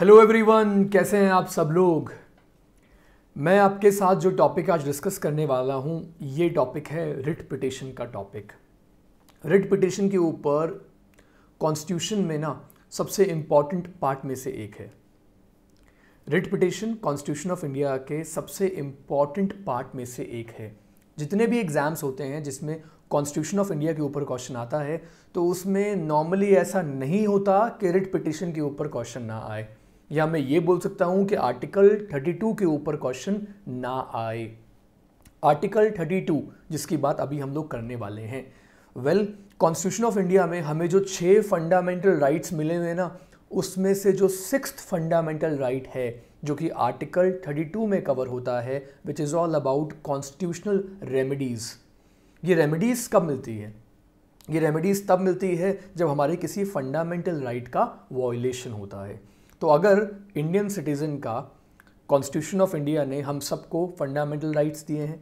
Hello everyone कैसे हैं आप सब लोग मैं आपके साथ जो टॉपिक आज डिस्कस करने वाला हूं ये टॉपिक है रिट पिटिशन का टॉपिक रिट पिटिशन के ऊपर कॉन्स्टिट्यूशन में ना सबसे इम्पॉर्टेंट पार्ट में से एक है writ petition constitution of India के सबसे इम्पॉर्टेंट पार्ट में से एक है जितने भी एग्ज़ाम्स होते हैं जिसमें कॉन्स्टिट्यूशन ऑफ इंडिया के ऊपर क्वेश्चन आता है तो उसमें नॉर्मली ऐसा नहीं होता कि रिट पिटिशन के ऊपर क्वेश्चन ना आए या मैं ये बोल सकता हूं कि आर्टिकल 32 के ऊपर क्वेश्चन ना आए आर्टिकल 32 जिसकी बात अभी हम लोग करने वाले हैं वेल कॉन्स्टिट्यूशन ऑफ इंडिया में हमें जो छः फंडामेंटल राइट्स मिले हुए हैं ना उसमें से जो सिक्स फंडामेंटल राइट है जो कि आर्टिकल 32 में कवर होता है which is all about constitutional remedies ये रेमेडीज़ कब मिलती है ये रेमेडीज़ तब मिलती है जब हमारे किसी फंडामेंटल राइट का वॉयलेशन होता है तो अगर इंडियन सिटीज़न का कॉन्स्टिट्यूशन ऑफ इंडिया ने हम सबको फंडामेंटल राइट्स दिए हैं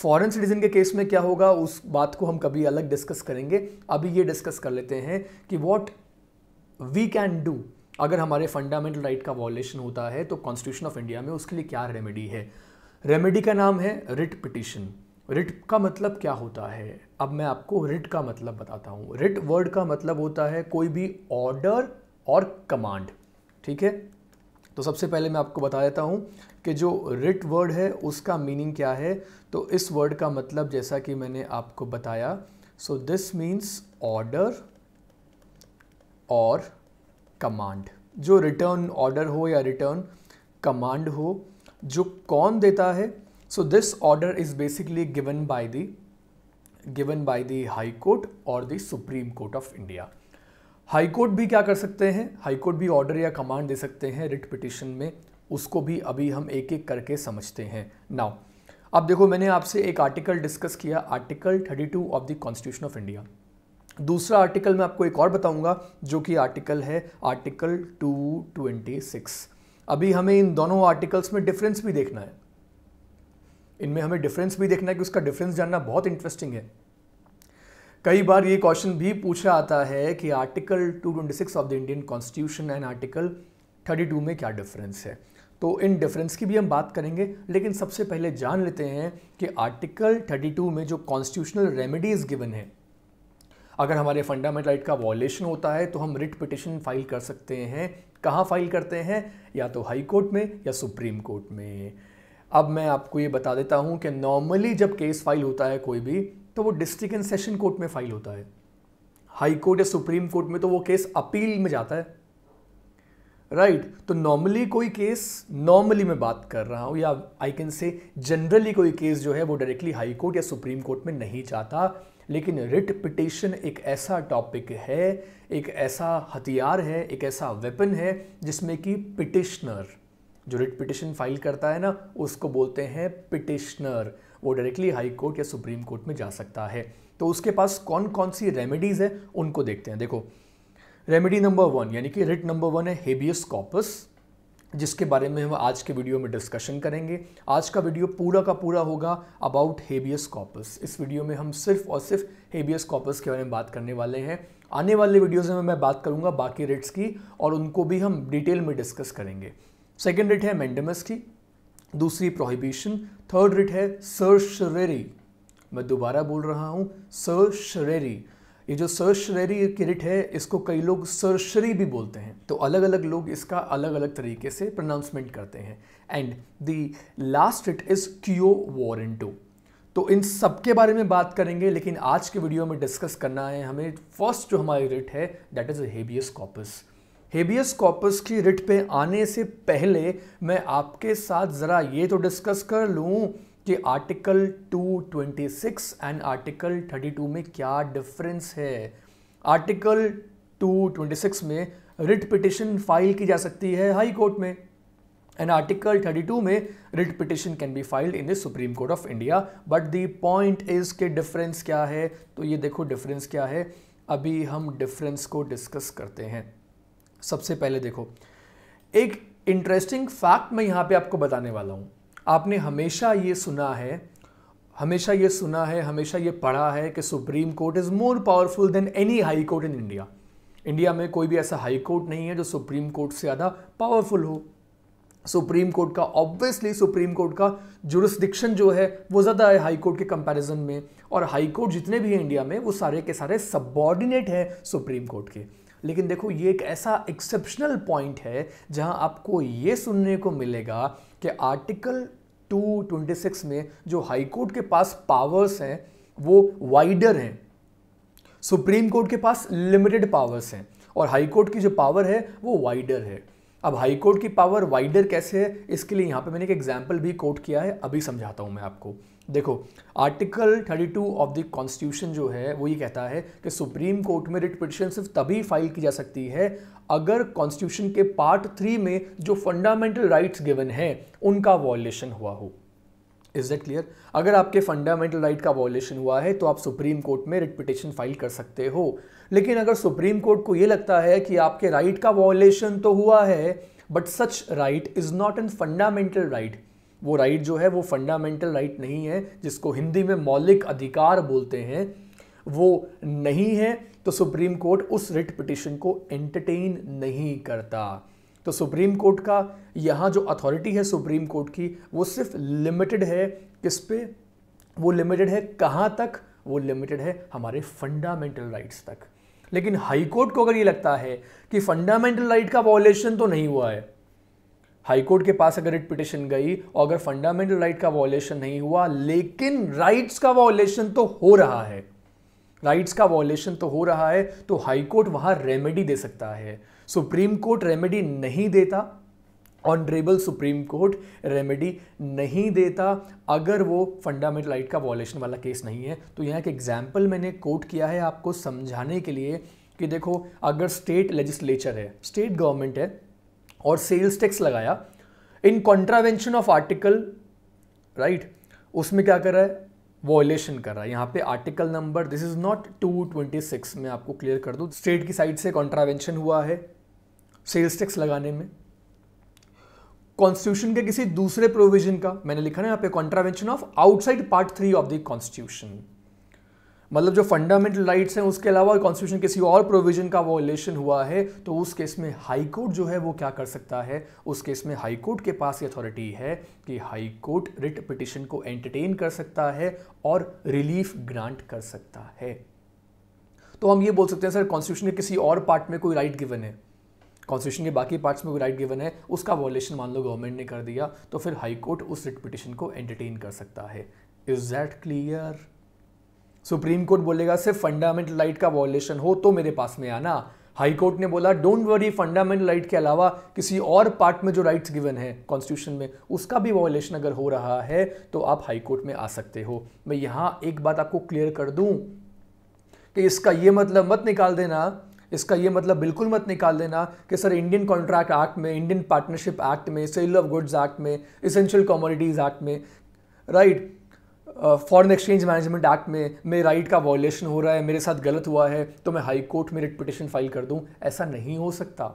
फॉरेन सिटीजन के केस में क्या होगा उस बात को हम कभी अलग डिस्कस करेंगे अभी ये डिस्कस कर लेते हैं कि वॉट वी कैन डू अगर हमारे फंडामेंटल राइट का वॉलेशन होता है तो कॉन्स्टिट्यूशन ऑफ इंडिया में उसके लिए क्या रेमेडी है रेमेडी का नाम है रिट पिटिशन रिट का मतलब क्या होता है अब मैं आपको रिट का मतलब बताता हूँ रिट वर्ड का मतलब होता है कोई भी ऑर्डर और कमांड ठीक है तो सबसे पहले मैं आपको बता देता हूँ कि जो रिट वर्ड है उसका मीनिंग क्या है तो इस वर्ड का मतलब जैसा कि मैंने आपको बताया सो दिस मीन्स ऑर्डर और कमांड जो रिटर्न ऑर्डर हो या रिटर्न कमांड हो जो कौन देता है so this order is basically given by the given by the high court और the supreme court of India high court भी क्या कर सकते हैं हाईकोर्ट भी ऑर्डर या कमांड दे सकते हैं रिट पिटिशन में उसको भी अभी हम एक एक करके समझते हैं नाउ अब देखो मैंने आपसे एक आर्टिकल डिस्कस किया article 32 of the constitution of India दूसरा आर्टिकल मैं आपको एक और बताऊंगा जो कि आर्टिकल है आर्टिकल 226 अभी हमें इन दोनों आर्टिकल्स में डिफरेंस भी देखना है इनमें हमें डिफरेंस भी देखना है कि उसका डिफरेंस जानना बहुत इंटरेस्टिंग है कई बार ये क्वेश्चन भी पूछा आता है कि article 226 of the Indian constitution and article 32 में क्या डिफरेंस है तो इन डिफरेंस की भी हम बात करेंगे लेकिन सबसे पहले जान लेते हैं कि आर्टिकल 32 में जो कॉन्स्टिट्यूशनल रेमेडीज गिवन है अगर हमारे फंडामेंटल राइट का वॉलेशन होता है तो हम रिट पिटिशन फाइल कर सकते हैं कहाँ फाइल करते हैं या तो हाई कोर्ट में या सुप्रीम कोर्ट में अब मैं आपको ये बता देता हूँ कि नॉर्मली जब केस फाइल होता है कोई भी तो वो डिस्ट्रिक्ट एंड सेशन कोर्ट में फाइल होता है हाई कोर्ट या सुप्रीम कोर्ट में तो वो केस अपील में जाता है राइट right. तो नॉर्मली कोई केस नॉर्मली मैं बात कर रहा हूँ या आई कैन से जनरली कोई केस जो है वो डायरेक्टली हाई कोर्ट या सुप्रीम कोर्ट में नहीं जाता लेकिन रिट पिटिशन एक ऐसा टॉपिक है एक ऐसा हथियार है एक ऐसा वेपन है जिसमें कि पिटिशनर जो रिट पिटिशन फाइल करता है ना उसको बोलते हैं पिटिशनर वो डायरेक्टली हाई कोर्ट या सुप्रीम कोर्ट में जा सकता है तो उसके पास कौन कौन सी रेमेडीज़ है उनको देखते हैं देखो रेमेडी नंबर वन यानी कि रिट नंबर वन है हेबियस कॉपस जिसके बारे में हम आज के वीडियो में डिस्कशन करेंगे आज का वीडियो पूरा का पूरा होगा अबाउट हेबियस कॉपस इस वीडियो में हम सिर्फ और सिर्फ हेबियस कॉपस के बारे में बात करने वाले हैं आने वाले वीडियोज़ में मैं बात करूंगा बाकी रिट्स की और उनको भी हम डिटेल में डिस्कस करेंगे सेकेंड रिट है मैंडमस की दूसरी प्रोहिबिशन थर्ड रिट है सर शरेरी मैं दोबारा बोल रहा हूँ सर शरेरी ये जो सर शरेरी की रिट है इसको कई लोग शरी भी बोलते हैं तो अलग अलग लोग इसका अलग अलग तरीके से प्रोनाउंसमेंट करते हैं and the last writ is quo warranto तो इन सब के बारे में बात करेंगे लेकिन आज के वीडियो में डिस्कस करना है हमें फर्स्ट जो हमारी रिट है that is habeas corpus habeas corpus की रिट पे आने से पहले मैं आपके साथ ज़रा ये तो डिस्कस कर लूँ कि आर्टिकल 226 एंड आर्टिकल 32 में क्या डिफरेंस है आर्टिकल 226 में रिट पिटिशन फाइल की जा सकती है हाई कोर्ट में एंड आर्टिकल 32 में writ petition can be filed in the supreme court of India but the point is के डिफरेंस क्या है तो ये देखो डिफरेंस क्या है अभी हम डिफरेंस को डिस्कस करते हैं सबसे पहले देखो एक इंटरेस्टिंग फैक्ट मैं यहाँ पे आपको बताने वाला हूँ आपने हमेशा ये सुना है हमेशा ये सुना है हमेशा ये पढ़ा है कि supreme court is more powerful than any high court in India India में कोई भी ऐसा हाई कोर्ट नहीं है जो सुप्रीम कोर्ट से ज़्यादा पावरफुल हो सुप्रीम कोर्ट का ऑब्वियसली सुप्रीम कोर्ट का जुरिस्डिक्शन जो है वो ज़्यादा है हाई कोर्ट के कंपैरिजन में और हाई कोर्ट जितने भी हैं इंडिया में वो सारे के सारे सबॉर्डिनेट हैं सुप्रीम कोर्ट के लेकिन देखो ये एक ऐसा एक्सेप्शनल पॉइंट है जहां आपको ये सुनने को मिलेगा कि आर्टिकल 226 में जो हाई कोर्ट के पास पावर्स हैं वो वाइडर हैं सुप्रीम कोर्ट के पास लिमिटेड पावर्स हैं और हाई कोर्ट की जो पावर है वो वाइडर है अब हाई कोर्ट की पावर वाइडर कैसे है इसके लिए यहाँ पे मैंने एक एग्जाम्पल भी कोट किया है अभी समझाता हूँ मैं आपको देखो आर्टिकल 32 ऑफ द कॉन्स्टिट्यूशन जो है वो ये कहता है कि सुप्रीम कोर्ट में रिट पिटिशन सिर्फ तभी फाइल की जा सकती है अगर कॉन्स्टिट्यूशन के पार्ट थ्री में जो फंडामेंटल राइट्स गिवन है उनका वॉयलेशन हुआ हो इज दैट क्लियर अगर आपके फंडामेंटल राइट का वॉयलेशन हुआ है तो आप सुप्रीम कोर्ट में रिट पिटिशन फाइल कर सकते हो लेकिन अगर सुप्रीम कोर्ट को ये लगता है कि आपके राइट right का वॉयलेशन तो हुआ है but such right is not an fundamental right वो राइट जो है वो फंडामेंटल राइट नहीं है जिसको हिंदी में मौलिक अधिकार बोलते हैं वो नहीं है तो सुप्रीम कोर्ट उस रिट पिटिशन को एंटरटेन नहीं करता तो सुप्रीम कोर्ट का यहाँ जो अथॉरिटी है सुप्रीम कोर्ट की वो सिर्फ लिमिटेड है किस पे वो लिमिटेड है कहाँ तक वो लिमिटेड है हमारे फंडामेंटल राइट्स तक लेकिन हाई कोर्ट को अगर ये लगता है कि फंडामेंटल राइट का वॉलेशन तो नहीं हुआ है हाईकोर्ट के पास अगर इट पिटिशन गई और अगर फंडामेंटल राइट का वॉलेशन नहीं हुआ लेकिन राइट्स का वॉलेशन तो हो रहा है राइट्स का वॉलेशन तो हो रहा है तो हाईकोर्ट वहां रेमेडी दे सकता है सुप्रीम कोर्ट रेमेडी नहीं देता ऑनरेबल सुप्रीम कोर्ट रेमेडी नहीं देता अगर वो फंडामेंटल राइट का वॉलेशन वाला केस नहीं है तो यहाँ एक एग्जाम्पल मैंने कोट किया है आपको समझाने के लिए कि देखो अगर स्टेट लेजिस्लेचर है स्टेट गवर्नमेंट है और सेल्स टैक्स लगाया in contravention of article right उसमें क्या कर रहा है वॉयलेशन कर रहा है यहाँ पे article number this is not two twenty six मैं आपको क्लियर कर दूँ स्टेट की साइड से कॉन्ट्रावेंशन हुआ है सेल्स टैक्स लगाने में कॉन्स्टिट्यूशन के किसी दूसरे प्रोविजन का मैंने लिखा ना यहाँ पे contravention of outside part three of the constitution मतलब जो फंडामेंटल राइट्स हैं उसके अलावा कॉन्स्टिट्यूशन किसी और प्रोविजन का वॉयलेशन हुआ है तो उस केस में हाई कोर्ट जो है वो क्या कर सकता है उस केस में हाई कोर्ट के पास ये अथॉरिटी है कि हाई कोर्ट रिट पिटिशन को एंटरटेन कर सकता है और रिलीफ ग्रांट कर सकता है तो हम ये बोल सकते हैं सर कॉन्स्टिट्यूशन के किसी और पार्ट में कोई राइट गिवन है कॉन्स्टिट्यूशन के बाकी पार्ट्स में कोई राइट गिवन है उसका वॉयलेशन मान लो गवर्नमेंट ने कर दिया तो फिर हाई कोर्ट उस रिट पिटिशन को एंटरटेन कर सकता है is that clear supreme court बोलेगा सिर्फ फंडामेंटल राइट का वॉयलेशन हो तो मेरे पास में आना हाई कोर्ट ने बोला डोंट वरी फंडामेंटल राइट के अलावा किसी और पार्ट में जो राइट्स गिवन है कॉन्स्टिट्यूशन में उसका भी वॉयलेशन अगर हो रहा है तो आप हाई कोर्ट में आ सकते हो मैं यहाँ एक बात आपको क्लियर कर दू कि इसका ये मतलब मत निकाल देना इसका ये मतलब बिल्कुल मत निकाल देना कि सर इंडियन कॉन्ट्रैक्ट एक्ट में इंडियन पार्टनरशिप एक्ट में सेल ऑफ गुड्स एक्ट में इसेंशियल कॉमोडिटीज़ एक्ट में right right, foreign exchange management act में मेरे राइट का वॉयलेशन हो रहा है मेरे साथ गलत हुआ है तो मैं हाई कोर्ट में रिट पिटिशन फाइल कर दूं ऐसा नहीं हो सकता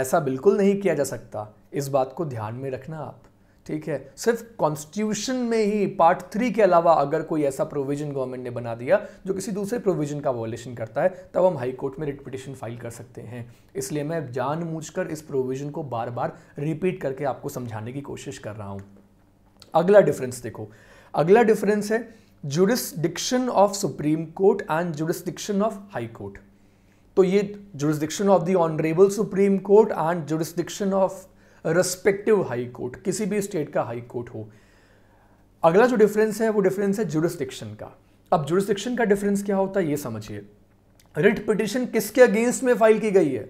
ऐसा बिल्कुल नहीं किया जा सकता इस बात को ध्यान में रखना आप ठीक है सिर्फ कॉन्स्टिट्यूशन में ही पार्ट थ्री के अलावा अगर कोई ऐसा प्रोविजन गवर्नमेंट ने बना दिया जो किसी दूसरे प्रोविजन का वॉयलेशन करता है तब हम हाई कोर्ट में रिट पिटिशन फाइल कर सकते हैं इसलिए मैं जानबूझकर इस प्रोविजन को बार बार रिपीट करके आपको समझाने की कोशिश कर रहा हूँ अगला डिफरेंस देखो अगला डिफरेंस है jurisdiction of supreme court and jurisdiction of high court तो ये jurisdiction of the honourable supreme court and jurisdiction of respective high court किसी भी स्टेट का हाई कोर्ट हो अगला जो डिफरेंस है वो डिफरेंस है जुरिस्डिक्शन का अब जुरिस्डिक्शन का डिफरेंस क्या होता है ये समझिए रिट पिटिशन किसके अगेंस्ट में फाइल की गई है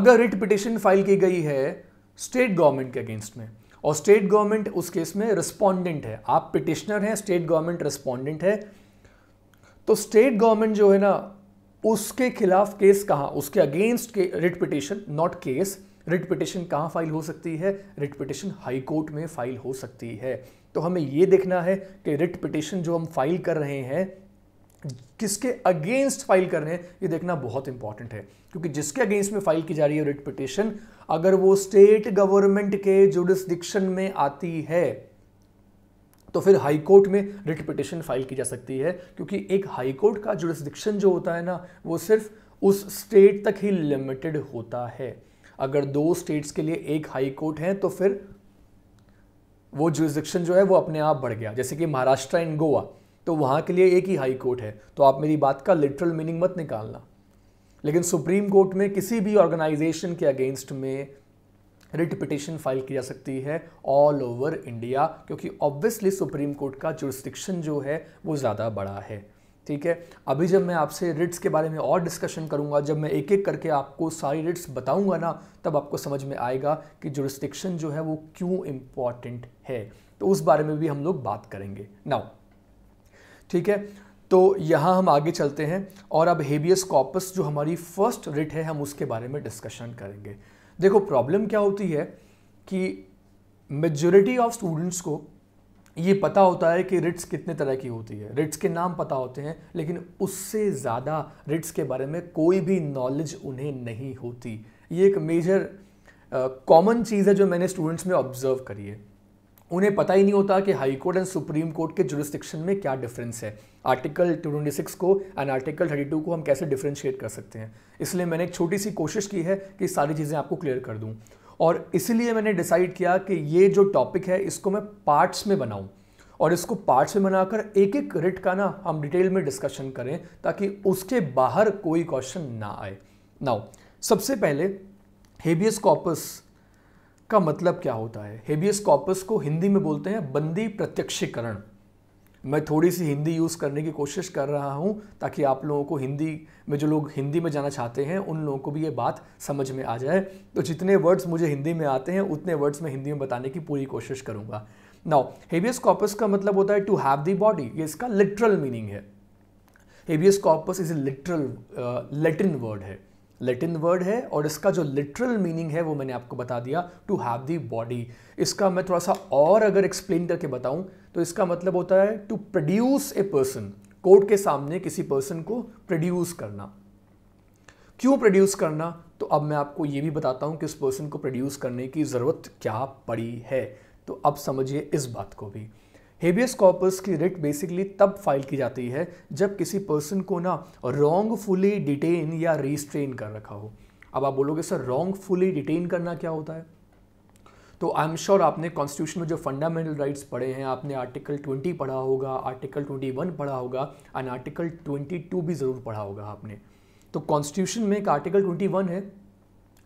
अगर रिट पिटिशन फाइल की गई है स्टेट गवर्नमेंट के अगेंस्ट में और स्टेट गवर्नमेंट उस केस में रिस्पोंडेंट है आप पिटिशनर हैं स्टेट गवर्नमेंट रिस्पोंडेंट है तो स्टेट गवर्नमेंट जो है ना उसके खिलाफ केस कहाँ उसके अगेंस्ट के writ petition not case writ petition कहाँ फाइल हो सकती है रिट पिटिशन हाई कोर्ट में फाइल हो सकती है तो हमें ये देखना है कि रिट पिटिशन जो हम फाइल कर रहे हैं किसके अगेंस्ट फाइल कर रहे हैं ये देखना बहुत इंपॉर्टेंट है क्योंकि जिसके अगेंस्ट में फाइल की जा रही है रिट पिटिशन अगर वो स्टेट गवर्नमेंट के जुडिसडिक्शन में आती है तो फिर हाई कोर्ट में रिट पिटिशन फाइल की जा सकती है क्योंकि एक हाई कोर्ट का जुडिसडिक्शन जो होता है ना वो सिर्फ उस स्टेट तक ही लिमिटेड होता है अगर दो स्टेट्स के लिए एक हाई कोर्ट है तो फिर वो जुडिसडिक्शन जो है वो अपने आप बढ़ गया जैसे कि महाराष्ट्र एंड गोवा तो वहाँ के लिए एक ही हाई कोर्ट है तो आप मेरी बात का लिटरल मीनिंग मत निकालना लेकिन सुप्रीम कोर्ट में किसी भी ऑर्गेनाइजेशन के अगेंस्ट में रिट पिटिशन फाइल की जा सकती है ऑल ओवर इंडिया क्योंकि ऑब्वियसली सुप्रीम कोर्ट का जुरिस्टिक्शन जो है वो ज़्यादा बड़ा है ठीक है अभी जब मैं आपसे रिट्स के बारे में और डिस्कशन करूंगा जब मैं एक एक करके आपको सारी रिट्स बताऊंगा ना तब आपको समझ में आएगा कि जुरिस्टिक्शन जो है वो क्यों इम्पॉर्टेंट है तो उस बारे में भी हम लोग बात करेंगे नाउ ठीक है तो यहाँ हम आगे चलते हैं और अब हेबियस कॉपस जो हमारी फर्स्ट रिट है हम उसके बारे में डिस्कशन करेंगे देखो प्रॉब्लम क्या होती है कि मेजोरिटी ऑफ स्टूडेंट्स को ये पता होता है कि रिट्स कितने तरह की होती है रिट्स के नाम पता होते हैं लेकिन उससे ज़्यादा रिट्स के बारे में कोई भी नॉलेज उन्हें नहीं होती ये एक मेजर कॉमन uh, चीज़ है जो मैंने स्टूडेंट्स में ऑब्जर्व करी है उन्हें पता ही नहीं होता कि high court and supreme court के जुरिस्टिक्शन में क्या डिफरेंस है आर्टिकल सिक्स को एंड आर्टिकल टू को हम कैसे डिफ्रेंशिएट कर सकते हैं इसलिए मैंने एक छोटी सी कोशिश की है कि सारी चीज़ें आपको क्लियर कर दूँ और इसीलिए मैंने डिसाइड किया कि ये जो टॉपिक है इसको मैं पार्ट्स में बनाऊँ और इसको पार्ट्स में बनाकर एक एक रिट का ना हम डिटेल में डिस्कशन करें ताकि उसके बाहर कोई क्वेश्चन ना आए नाउ सबसे पहले हेबियस कॉपस का मतलब क्या होता है हेबियस कॉपस को हिंदी में बोलते हैं बंदी प्रत्यक्षीकरण मैं थोड़ी सी हिंदी यूज़ करने की कोशिश कर रहा हूँ ताकि आप लोगों को हिंदी में जो लोग हिंदी में जाना चाहते हैं उन लोगों को भी ये बात समझ में आ जाए तो जितने वर्ड्स मुझे हिंदी में आते हैं उतने वर्ड्स मैं हिंदी में बताने की पूरी कोशिश करूँगा नाउ हेबियस कॉपस का मतलब होता है टू हैव दी बॉडी ये इसका लिटरल मीनिंग है habeas corpus is a literal Latin word है लेटिन वर्ड है और इसका जो लिटरल मीनिंग है वो मैंने आपको बता दिया टू हैव दी बॉडी इसका मैं थोड़ा सा और अगर एक्सप्लेन करके बताऊं तो इसका मतलब होता है to produce a person court के सामने किसी पर्सन को प्रोड्यूस करना क्यों प्रोड्यूस करना तो अब मैं आपको ये भी बताता हूँ कि उस पर्सन को प्रोड्यूस करने की ज़रूरत क्या पड़ी है तो अब समझिए इस बात को भी हेबियस कॉपर्स की रिट बेसिकली तब फाइल की जाती है जब किसी पर्सन को ना रॉन्गफुली डिटेन या रिस्ट्रेन कर रखा हो अब आप बोलोगे सर रॉन्गफुली डिटेन करना क्या होता है तो आई एम श्योर आपने कॉन्स्टिट्यूशन में जो फंडामेंटल राइट्स पढ़े हैं आपने आर्टिकल 20 पढ़ा होगा आर्टिकल 21 पढ़ा होगा एंड आर्टिकल 22 भी ज़रूर पढ़ा होगा आपने तो कॉन्स्टिट्यूशन में एक आर्टिकल 21 है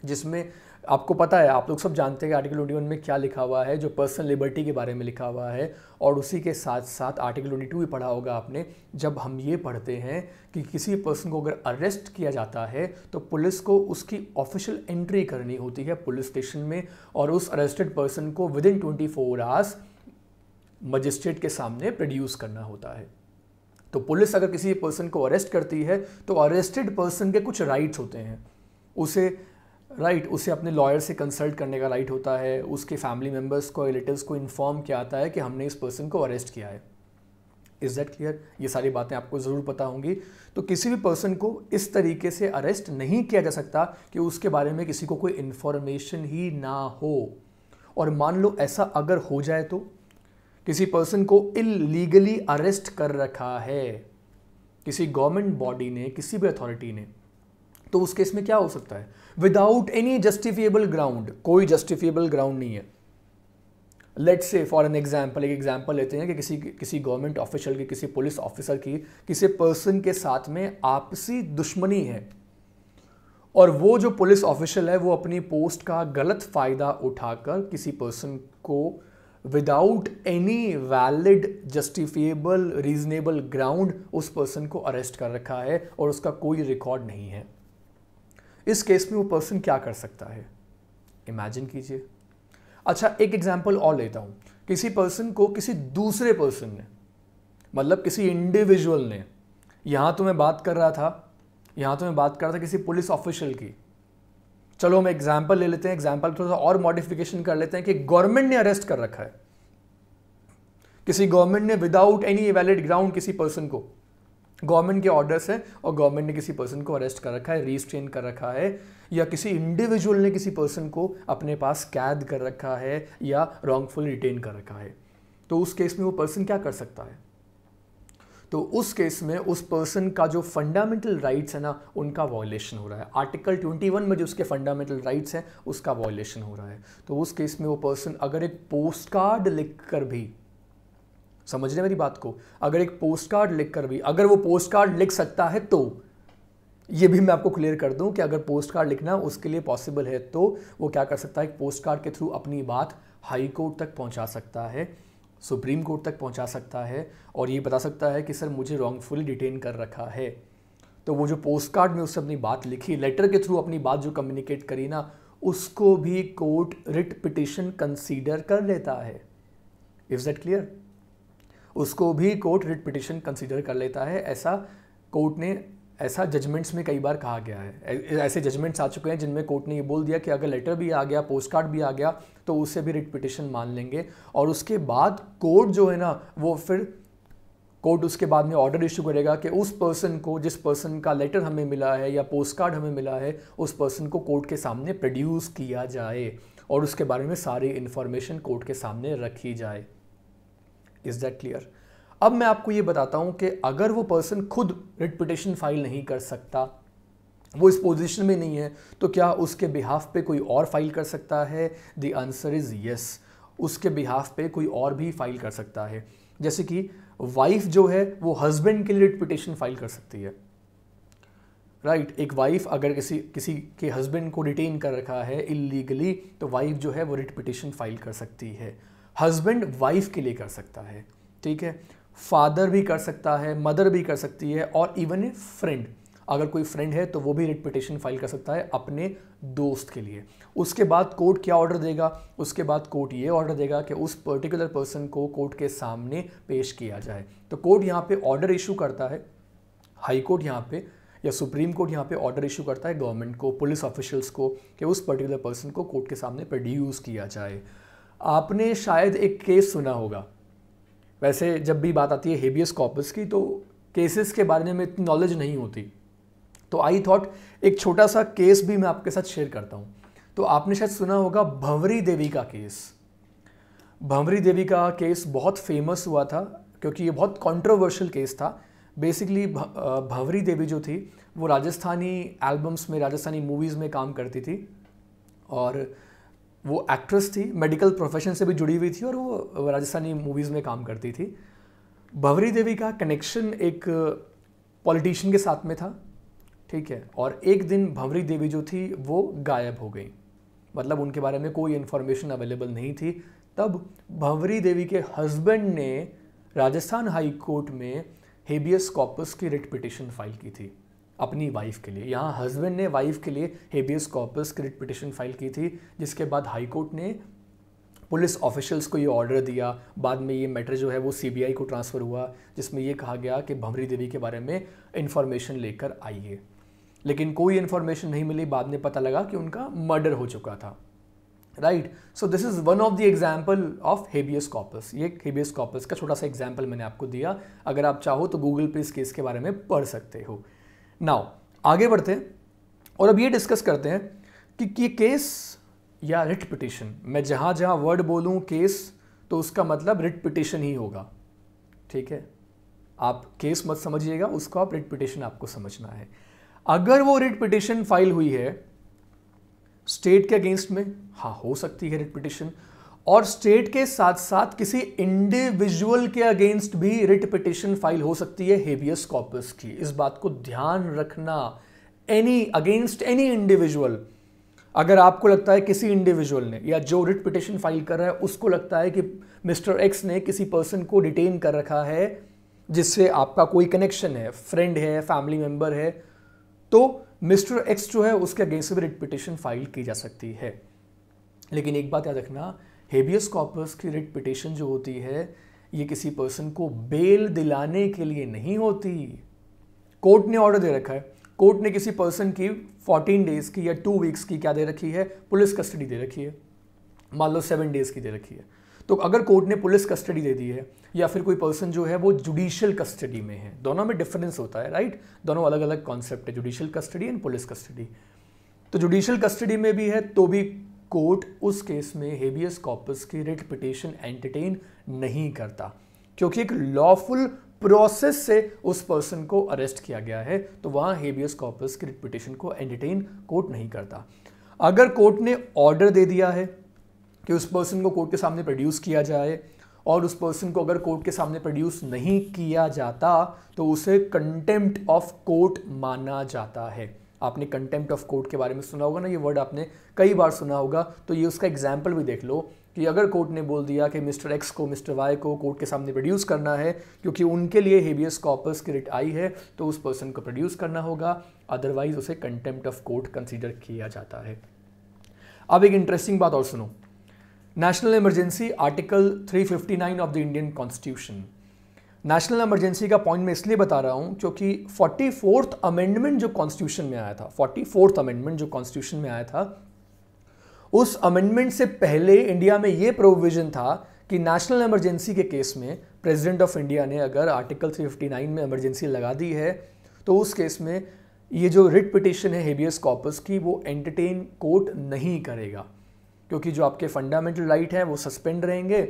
जिसमें आपको पता है आप लोग सब जानते हैं कि आर्टिकल ट्वेंटी में क्या लिखा हुआ है जो पर्सनल लिबर्टी के बारे में लिखा हुआ है और उसी के साथ साथ आर्टिकल टू भी पढ़ा होगा आपने जब हम ये पढ़ते हैं कि किसी पर्सन को अगर अरेस्ट किया जाता है तो पुलिस को उसकी ऑफिशियल एंट्री करनी होती है पुलिस स्टेशन में और उस अरेस्टेड पर्सन को within twenty four hours magistrate के सामने प्रोड्यूस करना होता है तो पुलिस अगर किसी पर्सन को अरेस्ट करती है तो अरेस्टेड पर्सन के कुछ राइट्स होते हैं उसे राइट right, उसे अपने लॉयर से कंसल्ट करने का राइट होता है उसके फैमिली मेम्बर्स को रिलेटिव्स को इन्फॉर्म किया आता है कि हमने इस पर्सन को अरेस्ट किया है इज़ दैट क्लियर ये सारी बातें आपको ज़रूर पता होंगी तो किसी भी पर्सन को इस तरीके से अरेस्ट नहीं किया जा सकता कि उसके बारे में किसी को कोई इन्फॉर्मेशन ही ना हो और मान लो ऐसा अगर हो जाए तो किसी पर्सन को इलीगली अरेस्ट कर रखा है किसी गवर्नमेंट बॉडी ने किसी भी अथॉरिटी ने तो उस केस में क्या हो सकता है विदाउट एनी जस्टिफिएबल ग्राउंड कोई जस्टिफिएबल ग्राउंड नहीं है let's say for an example एक एग्जाम्पल लेते हैं कि किसी किसी गवर्नमेंट ऑफिशियल की किसी पुलिस ऑफिसर की किसी पर्सन के साथ में आपसी दुश्मनी है और वो जो पुलिस ऑफिशियल है वो अपनी पोस्ट का गलत फ़ायदा उठाकर किसी पर्सन को without any valid justifiable reasonable ground उस पर्सन को अरेस्ट कर रखा है और उसका कोई रिकॉर्ड नहीं है इस केस में वो पर्सन क्या कर सकता है इमेजिन कीजिए अच्छा एक एग्जाम्पल और लेता हूं किसी पर्सन को किसी दूसरे पर्सन ने मतलब किसी इंडिविजुअल ने यहां तो मैं बात कर रहा था यहां तो मैं बात कर रहा था किसी पुलिस ऑफिशियल की चलो हम एग्जाम्पल ले लेते हैं एग्जाम्पल थोड़ा सा और मॉडिफिकेशन कर लेते हैं कि गवर्नमेंट ने अरेस्ट कर रखा है किसी गवर्नमेंट ने विदाउट एनी वैलिड ग्राउंड किसी पर्सन को गवर्नमेंट के ऑर्डर हैं और गवर्नमेंट ने किसी पर्सन को अरेस्ट कर रखा है रिस्ट्रेन कर रखा है या किसी इंडिविजुअल ने किसी पर्सन को अपने पास कैद कर रखा है या रॉन्गफुल रिटेन कर रखा है तो उस केस में वो पर्सन क्या कर सकता है तो उस केस में उस पर्सन का जो फंडामेंटल राइट्स है ना उनका वॉयलेशन हो रहा है आर्टिकल 21 में जो उसके फंडामेंटल राइट्स हैं उसका वॉयलेशन हो रहा है तो उस केस में वो पर्सन अगर एक पोस्ट कार्ड लिख कर भी समझने मेरी बात को अगर एक पोस्ट कार्ड लिख कर भी अगर वो पोस्ट कार्ड लिख सकता है तो ये भी मैं आपको क्लियर कर दूं कि अगर पोस्ट कार्ड लिखना उसके लिए पॉसिबल है तो वो क्या कर सकता है पोस्ट कार्ड के थ्रू अपनी बात हाई कोर्ट तक पहुंचा सकता है सुप्रीम कोर्ट तक पहुंचा सकता है और ये बता सकता है कि सर मुझे रॉन्गफुली डिटेन कर रखा है तो वो जो पोस्ट कार्ड में उससे अपनी बात लिखी लेटर के थ्रू अपनी बात जो कम्युनिकेट करी ना उसको भी कोर्ट रिट पिटिशन कंसीडर कर लेता है इज़ दैट क्लियर उसको भी कोर्ट रिट पिटिशन कंसिडर कर लेता है ऐसा कोर्ट ने ऐसा जजमेंट्स में कई बार कहा गया है ऐसे जजमेंट्स आ चुके हैं जिनमें कोर्ट ने ये बोल दिया कि अगर लेटर भी आ गया पोस्ट कार्ड भी आ गया तो उससे भी रिट पिटिशन मान लेंगे और उसके बाद कोर्ट जो है ना वो फिर कोर्ट उसके बाद में ऑर्डर इशू करेगा कि उस पर्सन को जिस पर्सन का लेटर हमें मिला है या पोस्ट कार्ड हमें मिला है उस पर्सन को कोर्ट के सामने प्रोड्यूस किया जाए और उसके बारे में सारी इन्फॉर्मेशन कोर्ट के सामने रखी जाए इज़ दैट क्लियर अब मैं आपको ये बताता हूँ कि अगर वो पर्सन खुद रिटपिटेशन फाइल नहीं कर सकता वो इस पोजीशन में नहीं है तो क्या उसके बिहाफ पे कोई और फाइल कर सकता है द आंसर इज़ यस उसके बिहाफ पे कोई और भी फाइल कर सकता है जैसे कि वाइफ जो है वो हस्बैंड के लिए रिटपिटेशन फाइल कर सकती है राइट right, एक वाइफ अगर किसी किसी के हस्बैंड को डिटेन कर रखा है इलीगली तो वाइफ जो है वो रिटपिटेशन फाइल कर सकती है हस्बैंड वाइफ के लिए कर सकता है ठीक है फादर भी कर सकता है मदर भी कर सकती है और इवन ए फ्रेंड अगर कोई फ्रेंड है तो वो भी रिट पिटिशन फाइल कर सकता है अपने दोस्त के लिए उसके बाद कोर्ट क्या ऑर्डर देगा उसके बाद कोर्ट ये ऑर्डर देगा कि उस पर्टिकुलर पर्सन को कोर्ट के सामने पेश किया जाए तो कोर्ट यहाँ पे ऑर्डर इशू करता है हाई कोर्ट यहाँ पे या सुप्रीम कोर्ट यहाँ पे ऑर्डर इशू करता है गवर्नमेंट को पुलिस ऑफिशल्स को कि उस पर्टिकुलर पर्सन को कोर्ट के सामने प्रोड्यूस किया जाए आपने शायद एक केस सुना होगा वैसे जब भी बात आती है हेबियस कॉपस की तो केसेस के बारे में इतनी नॉलेज नहीं होती तो आई थॉट एक छोटा सा केस भी मैं आपके साथ शेयर करता हूँ तो आपने शायद सुना होगा भंवरी देवी का केस भंवरी देवी का केस बहुत फेमस हुआ था क्योंकि ये बहुत कंट्रोवर्शियल केस था बेसिकली भंवरी देवी जो थी वो राजस्थानी एल्बम्स में राजस्थानी मूवीज़ में काम करती थी और वो एक्ट्रेस थी मेडिकल प्रोफेशन से भी जुड़ी हुई थी और वो राजस्थानी मूवीज़ में काम करती थी भवरी देवी का कनेक्शन एक पॉलिटिशियन uh, के साथ में था ठीक है और एक दिन भंवरी देवी जो थी वो गायब हो गई मतलब उनके बारे में कोई इन्फॉर्मेशन अवेलेबल नहीं थी तब भंवरी देवी के हस्बैंड ने राजस्थान हाई कोर्ट में हेबियस कॉपस की रिट पिटिशन फाइल की थी अपनी वाइफ के लिए यहाँ हस्बैंड ने वाइफ के लिए habeas corpus writ petition file की थी जिसके बाद हाईकोर्ट ने पुलिस ऑफिशियल्स को ये ऑर्डर दिया बाद में ये मैटर जो है वो सीबीआई को ट्रांसफ़र हुआ जिसमें ये कहा गया कि भंवरी देवी के बारे में इन्फॉर्मेशन लेकर आइए लेकिन कोई इन्फॉर्मेशन नहीं मिली बाद में पता लगा कि उनका मर्डर हो चुका था right so this is one of the example of habeas corpus ये हेबियस कॉपस का छोटा सा एग्जाम्पल मैंने आपको दिया अगर आप चाहो तो गूगल पे इस केस के बारे में पढ़ सकते हो नाउ आगे बढ़ते हैं और अब ये डिस्कस करते हैं कि ये केस या रिट पिटिशन मैं जहां जहां वर्ड बोलूं केस तो उसका मतलब रिट पिटिशन ही होगा ठीक है आप केस मत समझिएगा उसको आप रिट पिटिशन आपको समझना है अगर वो रिट पिटिशन फाइल हुई है स्टेट के अगेंस्ट में हाँ हो सकती है रिट पिटिशन और स्टेट के साथ साथ किसी इंडिविजुअल के अगेंस्ट भी रिट पिटिशन फाइल हो सकती है हेबियस कॉर्पस की इस बात को ध्यान रखना एनी अगेंस्ट एनी इंडिविजुअल अगर आपको लगता है किसी इंडिविजुअल ने या जो रिट पिटिशन फाइल कर रहा है उसको लगता है कि मिस्टर एक्स ने किसी पर्सन को डिटेन कर रखा है जिससे आपका कोई कनेक्शन है फ्रेंड है फैमिली मेंबर है तो मिस्टर एक्स जो है उसके अगेंस्ट भी रिट पिटिशन फाइल की जा सकती है लेकिन एक बात याद रखना हेबियस कॉपर्स की रिट पिटिशन जो होती है ये किसी पर्सन को बेल दिलाने के लिए नहीं होती कोर्ट ने ऑर्डर दे रखा है कोर्ट ने किसी पर्सन की 14 डेज की या टू वीक्स की क्या दे रखी है पुलिस कस्टडी दे रखी है मान लो सेवन डेज की दे रखी है तो अगर कोर्ट ने पुलिस कस्टडी दे दी है या फिर कोई पर्सन जो है वो जुडिशियल कस्टडी में है दोनों में डिफरेंस होता है राइट दोनों अलग अलग कॉन्सेप्ट है judicial custody and police custody तो जुडिशियल कस्टडी में भी है तो भी कोर्ट उस केस में हेबियस कॉपस की रिट पिटिशन एंटरटेन नहीं करता क्योंकि एक लॉफुल प्रोसेस से उस पर्सन को अरेस्ट किया गया है तो वहाँ हेबियस कॉपस की रिपिटेशन को एंटरटेन कोर्ट नहीं करता अगर कोर्ट ने ऑर्डर दे दिया है कि उस पर्सन को कोर्ट के सामने प्रोड्यूस किया जाए और उस पर्सन को अगर कोर्ट के सामने प्रोड्यूस नहीं किया जाता तो उसे कंटेम्प्ट ऑफ कोर्ट माना जाता है आपने कंटेम्प्ट ऑफ कोर्ट के बारे में सुना होगा ना ये वर्ड आपने कई बार सुना होगा तो ये उसका एग्जाम्पल भी देख लो कि अगर कोर्ट ने बोल दिया कि मिस्टर एक्स को मिस्टर वाई को कोर्ट के सामने प्रोड्यूस करना है क्योंकि उनके लिए हेबियस कॉपर्स की रिट आई है तो उस पर्सन को प्रोड्यूस करना होगा अदरवाइज उसे कंटेम्प्ट ऑफ कोर्ट कंसिडर किया जाता है अब एक इंटरेस्टिंग बात और सुनो national emergency article 359 of the Indian constitution national emergency का पॉइंट मैं इसलिए बता रहा हूँ क्योंकि फोर्टी फोर्थ अमेंडमेंट जो कॉन्स्टिट्यूशन में आया था फोर्टी फोर्थ अमेंडमेंट जो कॉन्स्टिट्यूशन में आया था उस अमेंडमेंट से पहले इंडिया में ये प्रोविजन था कि नेशनल इमरजेंसी के केस में प्रेसिडेंट ऑफ इंडिया ने अगर आर्टिकल 359 में इमरजेंसी लगा दी है तो उस केस में ये जो रिट पिटिशन है हेबियस कॉपस की वो एंटरटेन कोर्ट नहीं करेगा क्योंकि जो आपके फंडामेंटल राइट हैं वो सस्पेंड रहेंगे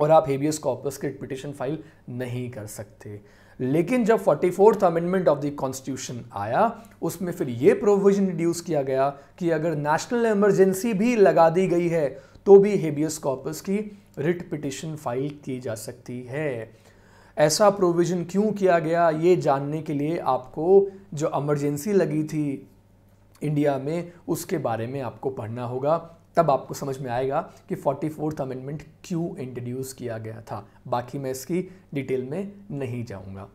और आप हेबियस कॉपस की पिटिशन फाइल नहीं कर सकते लेकिन जब forty fourth amendment of the constitution आया उसमें फिर ये प्रोविजन इंड्यूस किया गया कि अगर नेशनल इमरजेंसी भी लगा दी गई है तो भी हेबियस कॉपस की रिट पिटिशन फाइल की जा सकती है ऐसा प्रोविज़न क्यों किया गया ये जानने के लिए आपको जो एमरजेंसी लगी थी इंडिया में उसके बारे में आपको पढ़ना होगा तब आपको समझ में आएगा कि फोर्टी फोर्थ अमेंडमेंट क्यों इंट्रोड्यूस किया गया था बाकी मैं इसकी डिटेल में नहीं जाऊंगा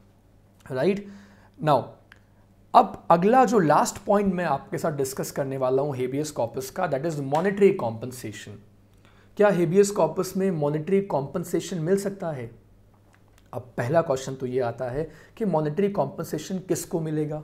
राइट नाउ अब अगला जो लास्ट पॉइंट मैं आपके साथ डिस्कस करने वाला हूँ हेबियस कॉपस का दैट इज मॉनिटरी कॉम्पनसेशन क्या हेबियस कॉपस में मॉनिटरी कॉम्पनसेशन मिल सकता है अब पहला क्वेश्चन तो ये आता है कि मॉनिटरी कॉम्पनसेशन किसको मिलेगा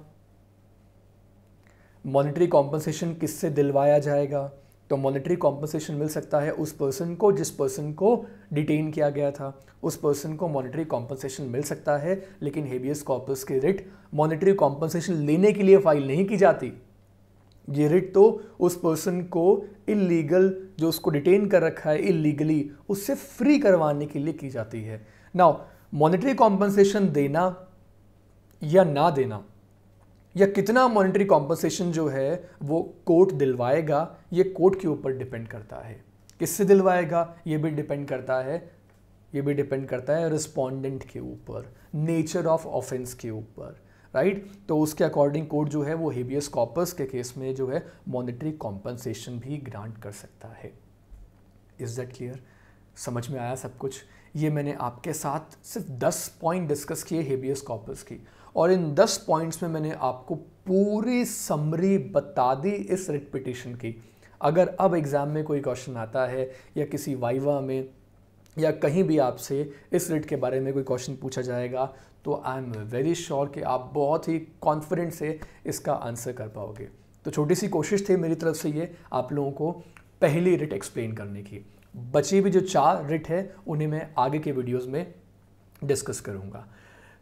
मॉनिटरी कॉम्पनसेशन किससे दिलवाया जाएगा तो मॉनिटरी कॉम्पनसेशन मिल सकता है उस पर्सन को जिस पर्सन को डिटेन किया गया था उस पर्सन को मॉनिटरी कॉम्पनसेशन मिल सकता है लेकिन हेबियस कॉपर्स की रिट मॉनिटरी कॉम्पनसेशन लेने के लिए फाइल नहीं की जाती ये रिट तो उस पर्सन को इलीगल जो उसको डिटेन कर रखा है इलीगली उससे फ्री करवाने के लिए की जाती है नाउ मॉनिटरी कॉम्पनसेशन देना या ना देना या कितना मॉनेटरी कॉम्पनसेशन जो है वो कोर्ट दिलवाएगा ये कोर्ट के ऊपर डिपेंड करता है किससे दिलवाएगा ये भी डिपेंड करता है ये भी डिपेंड करता है रिस्पोंडेंट के ऊपर नेचर ऑफ ऑफेंस के ऊपर राइट तो उसके अकॉर्डिंग कोर्ट जो है वो हेबियस कॉपर्स के केस में जो है मॉनेटरी कॉम्पनसेशन भी ग्रांट कर सकता है इज दैट क्लियर समझ में आया सब कुछ ये मैंने आपके साथ सिर्फ दस पॉइंट डिस्कस किए हेबियस कॉपर्स की और इन दस पॉइंट्स में मैंने आपको पूरी समरी बता दी इस रिट पिटिशन की अगर अब एग्ज़ाम में कोई क्वेश्चन आता है या किसी वाइवा में या कहीं भी आपसे इस रिट के बारे में कोई क्वेश्चन पूछा जाएगा तो आई एम वेरी श्योर कि आप बहुत ही कॉन्फिडेंट से इसका आंसर कर पाओगे तो छोटी सी कोशिश थी मेरी तरफ से ये आप लोगों को पहली रिट एक्सप्लेन करने की बची भी जो चार रिट है उन्हें मैं आगे के वीडियोस में डिस्कस करूँगा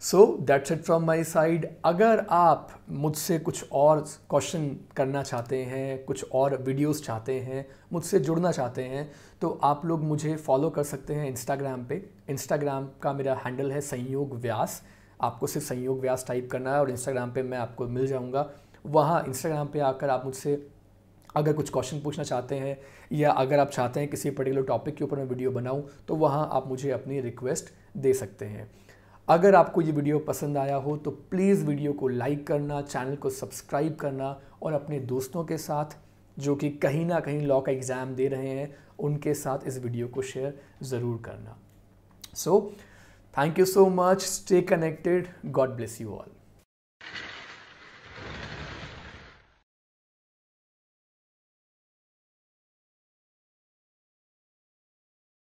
so that's it from my side अगर आप मुझसे कुछ और क्वेश्चन करना चाहते हैं कुछ और वीडियोस चाहते हैं मुझसे जुड़ना चाहते हैं तो आप लोग मुझे फॉलो कर सकते हैं इंस्टाग्राम पे इंस्टाग्राम का मेरा हैंडल है संयोग व्यास आपको सिर्फ संयोग व्यास टाइप करना है और इंस्टाग्राम पे मैं आपको मिल जाऊंगा वहाँ इंस्टाग्राम पे आकर आप मुझसे अगर कुछ क्वेश्चन पूछना चाहते हैं या अगर आप चाहते हैं किसी पर्टिकुलर टॉपिक के ऊपर मैं वीडियो बनाऊं तो वहाँ आप मुझे अपनी रिक्वेस्ट दे सकते हैं अगर आपको ये वीडियो पसंद आया हो तो प्लीज़ वीडियो को लाइक करना चैनल को सब्सक्राइब करना और अपने दोस्तों के साथ जो कि कहीं ना कहीं लॉ का एग्ज़ाम दे रहे हैं उनके साथ इस वीडियो को शेयर ज़रूर करना so thank you so much stay connected God bless you all